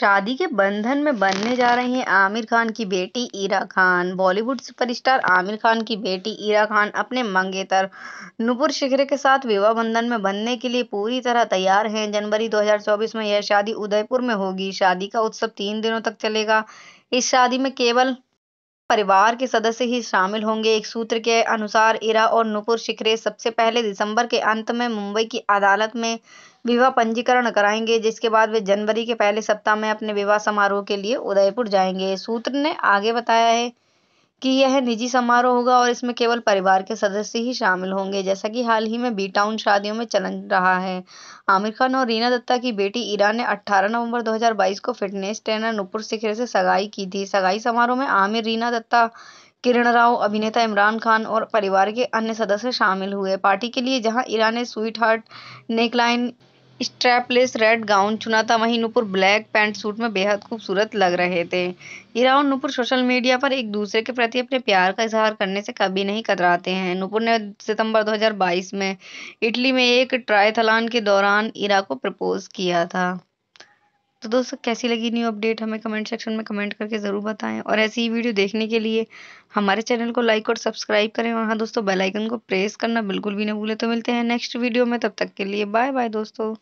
शादी के बंधन में बनने जा रही हैं आमिर खान की बेटी ईरा खान बॉलीवुड सुपरस्टार आमिर खान की बेटी ईरा खान अपने मंगेतर नुपुर शिखरे के साथ विवाह बंधन में बनने के लिए पूरी तरह तैयार हैं जनवरी 2024 में यह शादी उदयपुर में होगी शादी का उत्सव तीन दिनों तक चलेगा इस शादी में केवल परिवार के सदस्य ही शामिल होंगे एक सूत्र के अनुसार इरा और नुपुर शिखरे सबसे पहले दिसंबर के अंत में मुंबई की अदालत में विवाह पंजीकरण कराएंगे जिसके बाद वे जनवरी के पहले सप्ताह में अपने विवाह समारोह के लिए उदयपुर जाएंगे सूत्र ने आगे बताया है कि यह निजी समारोह होगा और इसमें केवल परिवार के सदस्य ही शामिल होंगे जैसा कि हाल ही में बी टाउन शादियों में चलन रहा है आमिर खान और रीना दत्ता की बेटी ईरा ने 18 नवंबर 2022 को फिटनेस ट्रेनर नुपुर सिखरे से सगाई की थी सगाई समारोह में आमिर रीना दत्ता किरण राव अभिनेता इमरान खान और परिवार के अन्य सदस्य शामिल हुए पार्टी के लिए जहां ईरा ने sweetheart neckline strapless red gown चुना था वहीं नूपुर ब्लैक पैंट सूट में बेहद खूबसूरत लग रहे थे हीरा और नूपुर सोशल मीडिया पर एक दूसरे के प्रति अपने प्यार का इजहार करने से कभी नहीं कतराते हैं नूपुर ने सितंबर 2022 में इटली में एक ट्रायथलान के दौरान ईरा को प्रपोज किया था तो दोस्तों कैसी लगी न्यू अपडेट हमें कमेंट सेक्शन में कमेंट करके ज़रूर बताएं और ऐसी ही वीडियो देखने के लिए हमारे चैनल को लाइक और सब्सक्राइब करें वहाँ दोस्तों बेल आइकन को प्रेस करना बिल्कुल भी ना भूलें तो मिलते हैं नेक्स्ट वीडियो में तब तक के लिए बाय बाय दोस्तों